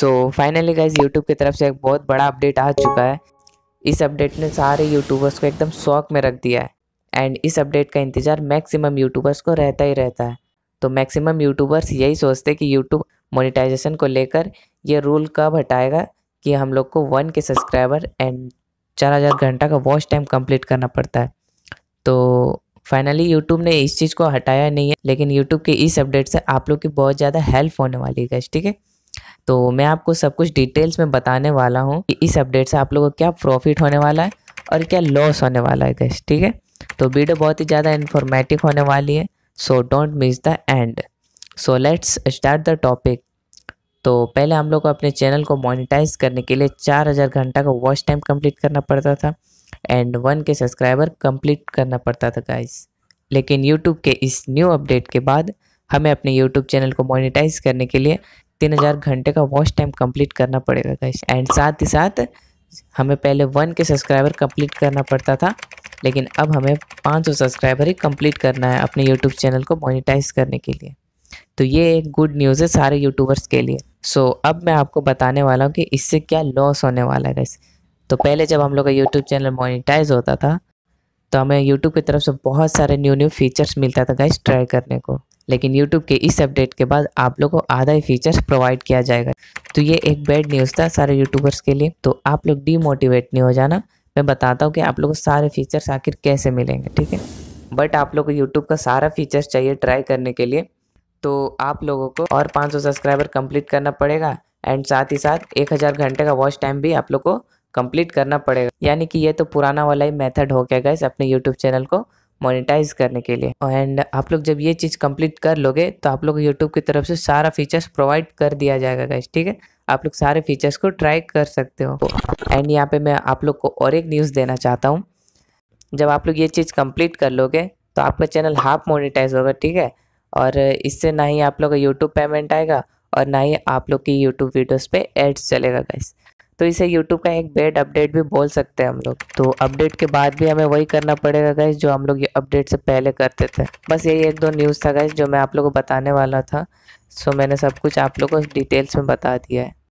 so finally guys YouTube की तरफ से एक बहुत बड़ा अपडेट आ चुका है इस अपडेट ने सारे यूट्यूबर्स को एकदम शौक में रख दिया है एंड इस अपडेट का इंतज़ार मैक्सिमम यूट्यूबर्स को रहता ही रहता है तो मैक्सिमम यूट्यूबर्स यही सोचते कि यूट्यूब मोनिटाइजेशन को लेकर यह रूल कब हटाएगा कि हम लोग को वन के सब्सक्राइबर एंड चार हज़ार घंटा का वॉच टाइम कंप्लीट करना पड़ता है तो फाइनली यूट्यूब ने इस चीज़ को हटाया नहीं है लेकिन यूट्यूब के इस अपडेट से आप लोग की बहुत ज़्यादा हेल्प होने वाली है गैस ठीक है तो मैं आपको सब कुछ डिटेल्स में बताने वाला हूँ कि इस अपडेट से आप लोगों को क्या प्रॉफिट होने वाला है और क्या लॉस होने वाला है गैस ठीक है तो वीडियो बहुत ही ज़्यादा इन्फॉर्मेटिव होने वाली है so don't miss the end so let's start the topic तो पहले हम लोग को अपने चैनल को मोनिटाइज करने के लिए चार हज़ार घंटा का वॉच टाइम कंप्लीट करना पड़ता था and one K subscriber complete करना पड़ता था गाइस लेकिन यूट्यूब के इस न्यू अपडेट के बाद हमें अपने यूट्यूब चैनल को मोनिटाइज करने के लिए तीन हज़ार घंटे का वॉच टाइम कंप्लीट करना पड़ेगा गाइस एंड साथ ही साथ हमें पहले वन के सब्सक्राइबर कंप्लीट करना पड़ता था लेकिन अब हमें पाँच सौ सब्सक्राइबर ही कंप्लीट करना है अपने यूट्यूब चैनल को मोनिटाइज करने के लिए तो ये एक गुड न्यूज़ है सारे यूट्यूबर्स के लिए सो so, अब मैं आपको बताने वाला हूँ कि इससे क्या लॉस होने वाला है गाइस तो पहले जब हम लोग का यूट्यूब चैनल मोनिटाइज होता था तो हमें YouTube की तरफ से बहुत सारे न्यू न्यू फीचर्स मिलता था गाइस ट्राई करने को लेकिन YouTube के इस अपडेट के बाद आप लोगों को आधा ही फीचर्स प्रोवाइड किया जाएगा तो ये एक बैड न्यूज़ था सारे यूट्यूबर्स के लिए तो आप लोग डीमोटिवेट नहीं हो जाना मैं बताता हूँ कि आप लोग को सारे फीचर्स आखिर कैसे मिलेंगे ठीक है बट आप लोग को यूट्यूब का सारा फीचर्स चाहिए ट्राई करने के लिए तो आप लोगों को और पाँच सब्सक्राइबर कम्प्लीट करना पड़ेगा एंड साथ ही साथ 1000 घंटे का वॉच टाइम भी आप लोग को कंप्लीट करना पड़ेगा यानी कि ये तो पुराना वाला ही मेथड हो गया गैस अपने यूट्यूब चैनल को मोनिटाइज करने के लिए एंड आप लोग जब ये चीज़ कंप्लीट कर लोगे तो आप लोग यूट्यूब की तरफ से सारा फीचर्स प्रोवाइड कर दिया जाएगा गैस ठीक है आप लोग सारे फीचर्स को ट्राई कर सकते हो एंड यहाँ पे मैं आप लोग को और एक न्यूज़ देना चाहता हूँ जब आप लोग ये चीज़ कम्प्लीट कर लोगे तो आपका चैनल हाफ मोनिटाइज होगा ठीक है और इससे ना ही आप लोग का यूट्यूब पेमेंट आएगा और ना ही आप लोग की यूट्यूब वीडियोस पे एड्स चलेगा गैस तो इसे यूट्यूब का एक बेड अपडेट भी बोल सकते हैं हम लोग तो अपडेट के बाद भी हमें वही करना पड़ेगा गाइज जो हम लोग ये अपडेट से पहले करते थे बस यही एक दो न्यूज़ था गाइज जो मैं आप लोग को बताने वाला था सो मैंने सब कुछ आप लोग को डिटेल्स में बता दिया है